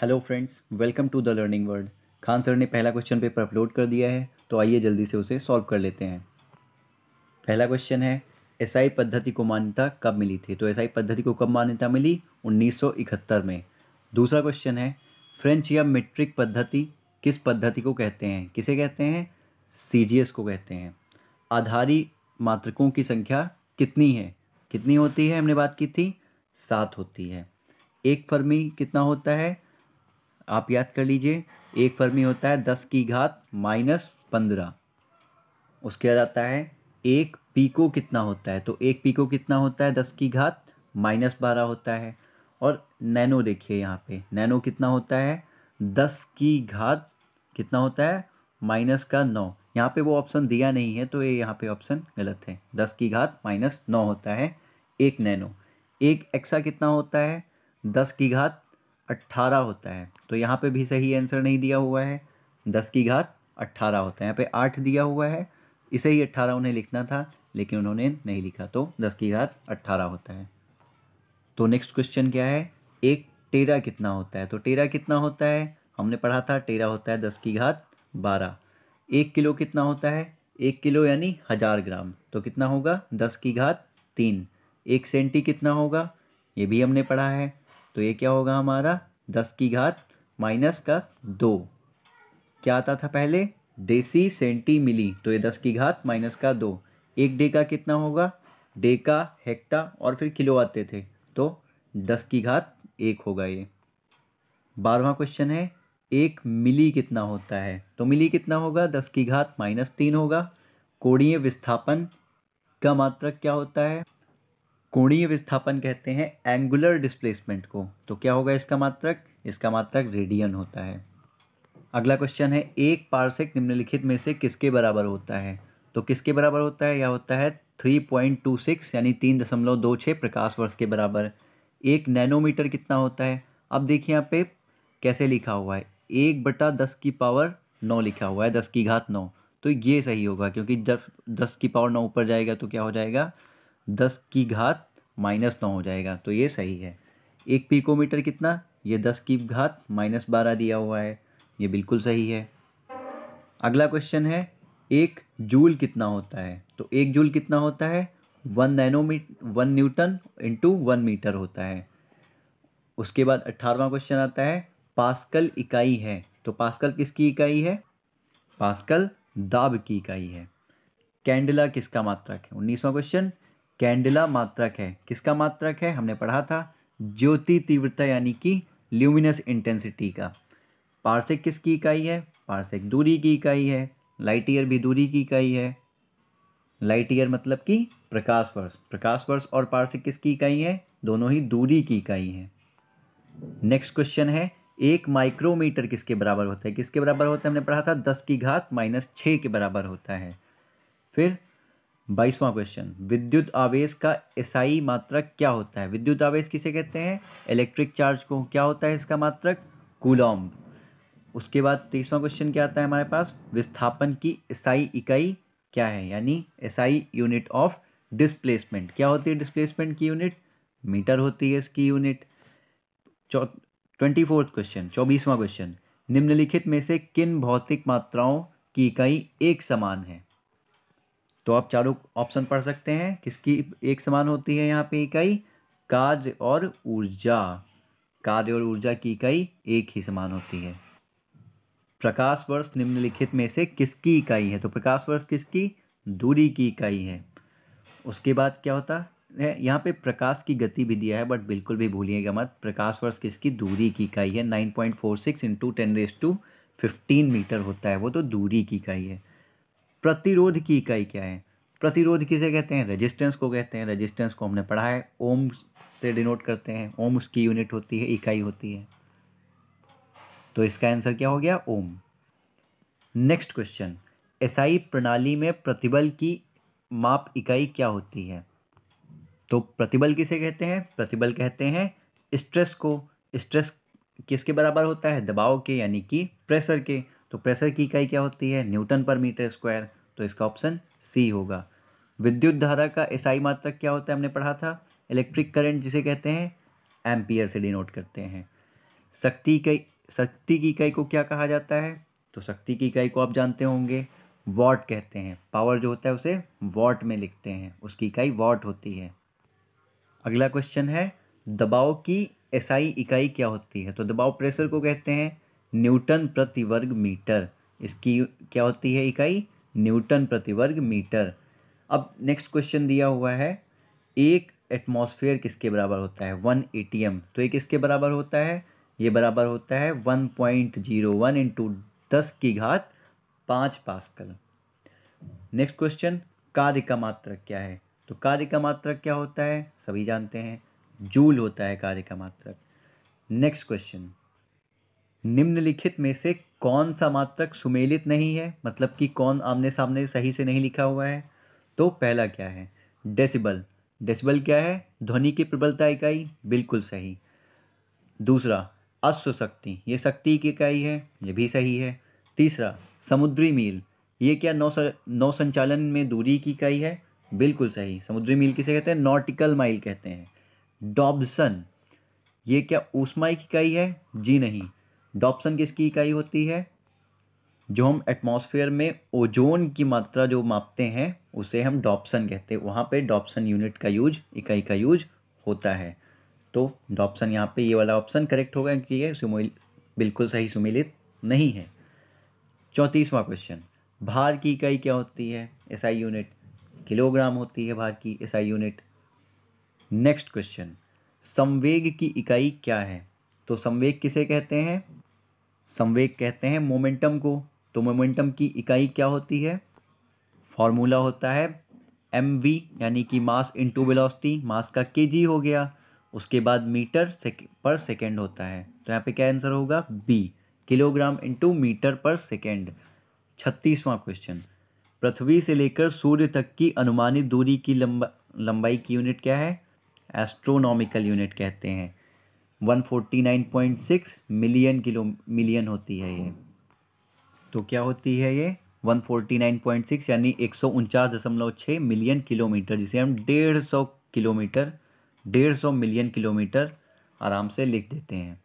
hello friends welcome to the learning world Khan sir ने पहला question paper upload कर दिया है तो आइए जल्दी से उसे सॉल्व कर लेते हैं पहला क्वेश्चन है एसआई पद्धति को मान्यता कब मिली थी तो एसआई पद्धति को कब मान्यता मिली 1971 में दूसरा क्वेश्चन है फ्रेंच या मेट्रिक पद्धति किस पद्धति को कहते हैं किसे कहते हैं सी को कहते हैं आधारी मात्रकों की संख्या कितनी है कितनी होती है हमने बात की थी सात होती है एक फर्मी कितना होता है आप याद कर लीजिए एक फर्मी होता है दस की घात माइनस पंद्रह उसके बाद आता है एक पीको कितना होता है तो एक पीको कितना होता है दस की घात माइनस बारह होता है और नैनो देखिए यहाँ पे नैनो कितना होता है दस की घात कितना होता है माइनस का नौ यहाँ पे वो ऑप्शन दिया नहीं है तो ये यहाँ पे ऑप्शन गलत है दस की घात माइनस नौ होता है एक नैनो एक एक्सा कितना होता है दस की घात अट्ठारह होता है तो यहाँ पे भी सही आंसर नहीं दिया हुआ है दस की घात अट्ठारह होता है यहाँ पे आठ दिया हुआ है इसे ही अट्ठारह उन्हें लिखना था लेकिन उन्होंने नहीं लिखा तो दस की घात अट्ठारह होता है तो नेक्स्ट क्वेश्चन क्या है एक टेरा कितना होता है तो टेरा कितना होता है हमने पढ़ा था टेरा होता है दस की घात बारह एक किलो कितना होता है एक किलो यानी हज़ार ग्राम तो कितना होगा दस की घात तीन एक सेंटी कितना होगा ये भी हमने पढ़ा है तो ये क्या होगा हमारा दस की घात माइनस का दो क्या आता था पहले डेसी सेंटी मिली तो ये दस की घात माइनस का दो एक डे का कितना होगा डे का हेक्टा और फिर किलो आते थे तो दस की घात एक होगा ये बारहवा क्वेश्चन है एक मिली कितना होता है तो मिली कितना होगा दस की घात माइनस तीन होगा कोणीय विस्थापन का मात्रक क्या होता है कोणीय विस्थापन कहते हैं एंगुलर डिस्प्लेसमेंट को तो क्या होगा इसका मात्रक इसका मात्रक रेडियन होता है अगला क्वेश्चन है एक पार्सेक निम्नलिखित में से किसके बराबर होता है तो किसके बराबर होता है यह होता है थ्री पॉइंट टू सिक्स यानी तीन दशमलव दो छः प्रकाश वर्ष के बराबर एक नैनोमीटर कितना होता है अब देखिए यहाँ पे कैसे लिखा हुआ है एक बटा दस की पावर नौ लिखा हुआ है दस की घात नौ तो ये सही होगा क्योंकि जब दस की पावर नौ ऊपर जाएगा तो क्या हो जाएगा दस की घात माइनस नौ हो जाएगा तो ये सही है एक पीकोमीटर कितना ये दस की घात माइनस बारह दिया हुआ है ये बिल्कुल सही है अगला क्वेश्चन है एक जूल कितना होता है तो एक जूल कितना होता है वन नैनोमीट one newton into one metre होता है उसके बाद अट्ठारहवा क्वेश्चन आता है पास्कल इकाई है तो पास्कल किसकी इकाई है पास्कल दाब की इकाई है कैंडला किसका मात्रक है उन्नीसवा क्वेश्चन कैंडला मात्रक है किसका मात्रक है हमने पढ़ा था ज्योति तीव्रता यानी कि ल्यूमिनस इंटेंसिटी का पार्सिक किसकी इकाई है पार्सिक दूरी की इकाई है लाइट ईयर भी दूरी की इकाई है लाइट ईयर मतलब कि प्रकाश वर्ष प्रकाश वर्ष और पार्सिक किसकी इकाई है दोनों ही दूरी की इकाई है नेक्स्ट क्वेश्चन है एक माइक्रोमीटर किसके बराबर होता है किसके बराबर होता है हमने पढ़ा था दस की घात माइनस छः के बराबर होता है फिर बाईसवां क्वेश्चन विद्युत आवेश का एसआई मात्रक क्या होता है विद्युत आवेश किसे कहते हैं इलेक्ट्रिक चार्ज को क्या होता है इसका मात्रक कूलॉम्ब उसके बाद तेईसवां क्वेश्चन क्या आता है हमारे पास विस्थापन की एसआई इकाई क्या है यानी एसआई यूनिट ऑफ डिस्प्लेसमेंट क्या होती है डिस्प्लेसमेंट की यूनिट मीटर होती है इसकी यूनिट चौ ट्वेंटी फोर्थ क्वेश्चन चौबीसवां क्वेश्चन निम्नलिखित में से किन भौतिक मात्राओं की इकाई एक समान है तो आप चारों ऑप्शन पढ़ सकते हैं किसकी एक समान होती है यहाँ पे इकाई कार्य और ऊर्जा कार्य और ऊर्जा की इकाई एक ही समान होती है प्रकाश वर्ष निम्नलिखित में से किसकी इकाई है तो प्रकाश वर्ष किसकी दूरी की इकाई है उसके बाद क्या होता है यहाँ पे प्रकाश की गति भी दिया है बट बिल्कुल भी भूलिएगा मत प्रकाश वर्ष किसकी दूरी की इकाई है nine point four six into ten raise to fifteen metre होता है वो तो दूरी की इकाई है प्रतिरोध की इकाई क्या है प्रतिरोध किसे कहते हैं रेजिस्टेंस को कहते हैं रेजिस्टेंस को हमने पढ़ा है ओम से डिनोट करते हैं ओम उसकी यूनिट होती है इकाई होती है तो इसका आंसर क्या हो गया ओम नेक्स्ट क्वेश्चन एसआई प्रणाली में प्रतिबल की माप इकाई क्या होती है तो प्रतिबल किसे कहते हैं प्रतिबल कहते हैं स्ट्रेस को स्ट्रेस किसके बराबर होता है दबाव के यानी कि प्रेशर के तो प्रेशर की इकाई क्या होती है न्यूटन पर मीटर स्क्वायर तो इसका ऑप्शन सी होगा विद्युत धारा का एसआई मात्रक क्या होता है हमने पढ़ा था इलेक्ट्रिक करंट जिसे कहते हैं एम्पियर से डिनोट करते हैं शक्ति इकाई शक्ति की इकाई को क्या कहा जाता है तो शक्ति की इकाई को आप जानते होंगे वॉट कहते हैं पावर जो होता है उसे वॉट में लिखते हैं उसकी इकाई वॉट होती है अगला क्वेश्चन है दबाव की एसआई इकाई क्या होती है तो दबाव प्रेशर को कहते हैं न्यूटन प्रति वर्ग मीटर इसकी क्या होती है इकाई न्यूटन प्रति वर्ग मीटर अब नेक्स्ट क्वेश्चन दिया हुआ है एक एटमॉस्फेयर किसके बराबर होता है वन ए तो ये किसके बराबर होता है ये बराबर होता है one point zero one into दस की घात पाँच पास्कल नेक्स्ट क्वेश्चन कार्य का मात्रक क्या है तो कार्य का मात्रक क्या होता है सभी जानते हैं जूल होता है कार्य का मात्रक नेक्स्ट क्वेश्चन निम्नलिखित में से कौन सा मात्रक सुमेलित नहीं है मतलब कि कौन आमने सामने सही से नहीं लिखा हुआ है तो पहला क्या है डेसिबल डेसिबल क्या है ध्वनि की प्रबलता इकाई बिल्कुल सही दूसरा अश्व शक्ति ये शक्ति की इकाई है ये भी सही है तीसरा समुद्री मील ये क्या नौ नौ संचालन में दूरी की इकाई है बिल्कुल सही समुद्री मील किसे कहते हैं नॉटिकल माइल कहते हैं डॉब्सन ये क्या ऊष्मा की इकाई है जी नहीं डॉप्सन किसकी इकाई होती है जो हम एटमॉस्फेयर में ओजोन की मात्रा जो मापते हैं उसे हम डॉप्सन कहते हैं वहाँ पे डॉप्सन यूनिट का यूज इकाई का यूज होता है तो डॉप्सन यहाँ पे ये वाला ऑप्शन करेक्ट होगा क्योंकि ये सुमिल बिल्कुल सही सुमिलित नहीं है चौंतीसवां क्वेश्चन भार की इकाई क्या होती है SI यूनिट किलोग्राम होती है भार की SI यूनिट नेक्स्ट क्वेश्चन संवेग की इकाई क्या है तो संवेग किसे कहते हैं संवेग कहते हैं मोमेंटम को तो मोमेंटम की इकाई क्या होती है फॉर्मूला होता है एम वी यानी कि मास इंटू वेलोसिटी मास का के जी हो गया उसके बाद मीटर सेक, पर सेकेंड होता है तो यहाँ पे क्या आंसर होगा बी किलोग्राम इंटू मीटर पर सेकेंड छत्तीसवां क्वेश्चन पृथ्वी से लेकर सूर्य तक की अनुमानित दूरी की लंबा लंबाई की यूनिट क्या है एस्ट्रोनॉमिकल यूनिट कहते हैं 149.6 मिलियन किलो मिलियन होती है ये तो क्या होती है ये 149.6 यानी एक मिलियन किलोमीटर जिसे हम डेढ़ सौ किलोमीटर डेढ़ सौ मिलियन किलोमीटर आराम से लिख देते हैं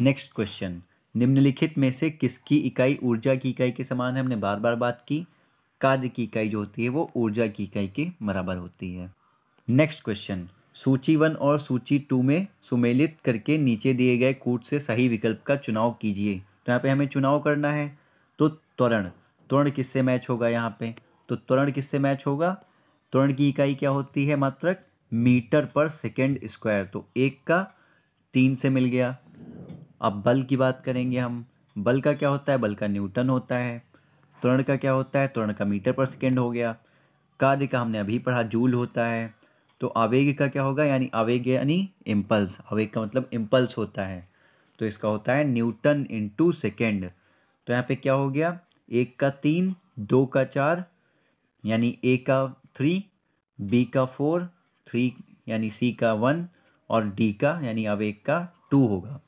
नेक्स्ट क्वेश्चन निम्नलिखित में से किसकी इकाई ऊर्जा की इकाई के समान है हमने बार बार बात की कार्य की इकाई जो होती है वो ऊर्जा की इकाई के बराबर होती है नेक्स्ट क्वेश्चन सूची वन और सूची टू में सुमेलित करके नीचे दिए गए कूट से सही विकल्प का चुनाव कीजिए तो यहाँ पे हमें चुनाव करना है तो त्वरण त्वरण किससे मैच होगा यहाँ पे तो त्वरण किससे मैच होगा त्वरण की इकाई क्या होती है मात्रक मीटर पर सेकेंड स्क्वायर तो एक का तीन से मिल गया अब बल की बात करेंगे हम बल का क्या होता है बल का न्यूटन होता है त्वरण का क्या होता है त्वरण का मीटर पर सेकेंड हो गया कार्य का हमने अभी पढ़ा जूल होता है तो आवेग का क्या होगा यानी आवेग यानी इम्पल्स आवेग का मतलब इम्पल्स होता है तो इसका होता है न्यूटन इंटू सेकेंड तो यहाँ पे क्या हो गया एक का तीन दो का चार यानी ए का थ्री बी का फोर थ्री यानी सी का वन और डी का यानी आवेग का टू होगा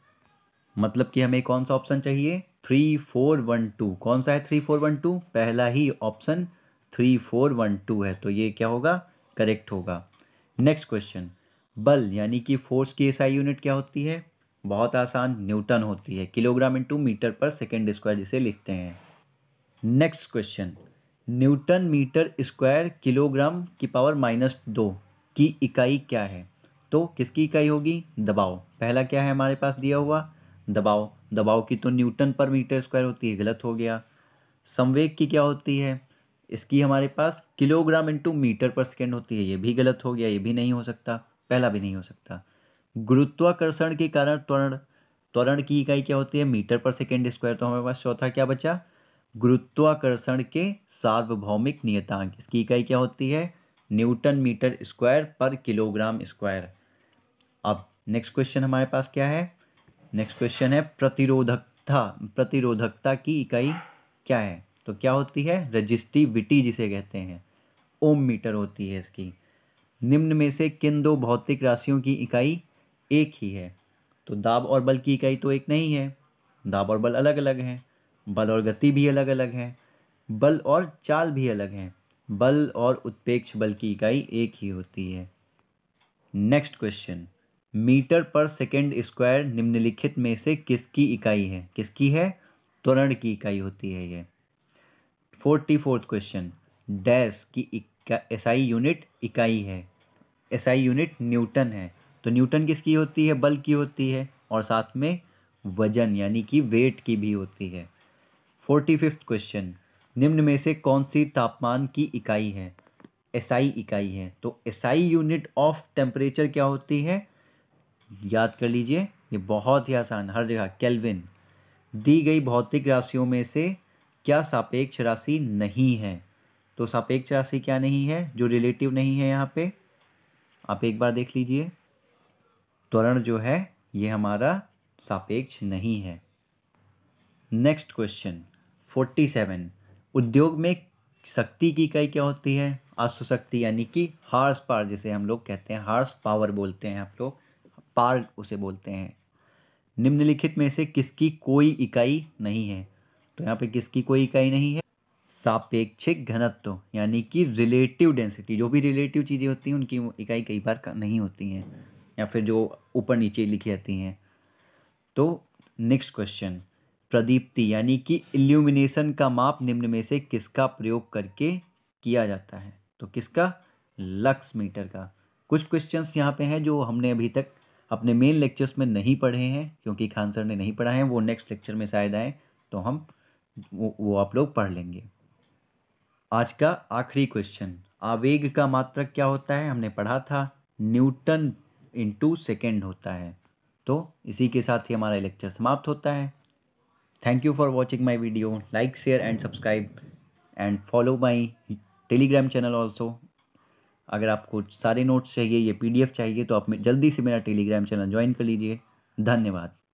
मतलब कि हमें कौन सा ऑप्शन चाहिए थ्री फोर वन टू कौन सा है थ्री फोर वन टू पहला ही option three four one two है तो ये क्या होगा करेक्ट होगा नेक्स्ट क्वेश्चन बल यानी कि फोर्स की एसआई यूनिट क्या होती है बहुत आसान न्यूटन होती है किलोग्राम इंटू मीटर पर सेकेंड स्क्वायर जिसे लिखते हैं next question newton metre square kilogram की पावर माइनस दो की इकाई क्या है तो किसकी इकाई होगी दबाव पहला क्या है हमारे पास दिया हुआ दबाव दबाव की तो न्यूटन पर मीटर स्क्वायर होती है गलत हो गया संवेग की क्या होती है इसकी हमारे पास किलोग्राम इंटू मीटर पर सेकेंड होती है ये भी गलत हो गया ये भी नहीं हो सकता पहला भी नहीं हो सकता गुरुत्वाकर्षण के कारण त्वरण त्वरण की इकाई क्या होती है मीटर पर सेकेंड स्क्वायर तो हमारे पास चौथा क्या बचा गुरुत्वाकर्षण के सार्वभौमिक नियतांक इसकी इकाई क्या होती है Newton metre square per kilogram square अब नेक्स्ट क्वेश्चन हमारे पास क्या है नेक्स्ट क्वेश्चन है प्रतिरोधकता प्रतिरोधकता की इकाई क्या है तो क्या होती है रजिस्टिविटी जिसे कहते हैं ओम मीटर होती है इसकी निम्न में से किन दो भौतिक राशियों की इकाई एक ही है तो दाब और बल की इकाई तो एक नहीं है दाब और बल अलग अलग हैं बल और गति भी अलग अलग हैं बल और चाल भी अलग हैं बल और उत्पेक्ष बल की इकाई एक ही होती है नेक्स्ट क्वेश्चन मीटर पर सेकेंड स्क्वायर निम्नलिखित में से किसकी इकाई है किसकी है त्वरण की इकाई होती है यह फोर्टी फोर्थ क्वेश्चन डैश की एसआई यूनिट इकाई है एसआई यूनिट न्यूटन है तो न्यूटन किसकी होती है बल की होती है और साथ में वजन यानी कि वेट की भी होती है फोर्टी फिफ्थ क्वेश्चन निम्न में से कौन सी तापमान की इकाई है एसआई इकाई है तो एसआई यूनिट ऑफ टेम्परेचर क्या होती है याद कर लीजिए ये बहुत ही आसान हर जगह कैलविन दी गई भौतिक राशियों में से क्या सापेक्ष राशि नहीं है तो सापेक्ष राशि क्या नहीं है जो रिलेटिव नहीं है यहाँ पे आप एक बार देख लीजिए त्वरण जो है ये हमारा सापेक्ष नहीं है नेक्स्ट क्वेश्चन फोर्टी सेवन उद्योग में शक्ति की इकाई क्या होती है अश्वशक्ति यानी कि हार्स पावर जिसे हम लोग कहते हैं हार्स पावर बोलते हैं आप लोग पार उसे बोलते हैं निम्नलिखित में से किसकी कोई इकाई नहीं है तो यहाँ पे किसकी कोई इकाई नहीं है सापेक्षिक घनत्व यानी कि रिलेटिव डेंसिटी जो भी रिलेटिव चीज़ें होती हैं उनकी इकाई कई बार नहीं होती हैं या फिर जो ऊपर नीचे लिखी जाती हैं तो नेक्स्ट क्वेश्चन प्रदीप्ति यानी कि इल्यूमिनेशन का माप निम्न में से किसका प्रयोग करके किया जाता है तो किसका लक्स मीटर का कुछ क्वेश्चंस यहाँ पे हैं जो हमने अभी तक अपने मेन लेक्चर्स में नहीं पढ़े हैं क्योंकि खान सर ने नहीं पढ़ा है वो नेक्स्ट लेक्चर में शायद आए तो हम वो, वो आप लोग पढ़ लेंगे आज का आखिरी क्वेश्चन आवेग का मात्रक क्या होता है हमने पढ़ा था न्यूटन टू सेकेंड होता है तो इसी के साथ ही हमारा लेक्चर समाप्त होता है thank you for watching my video like share and subscribe and follow my Telegram channel also अगर आपको सारे नोट्स चाहिए डी पीडीएफ चाहिए तो आप जल्दी से मेरा टेलीग्राम चैनल ज्वाइन कर लीजिए धन्यवाद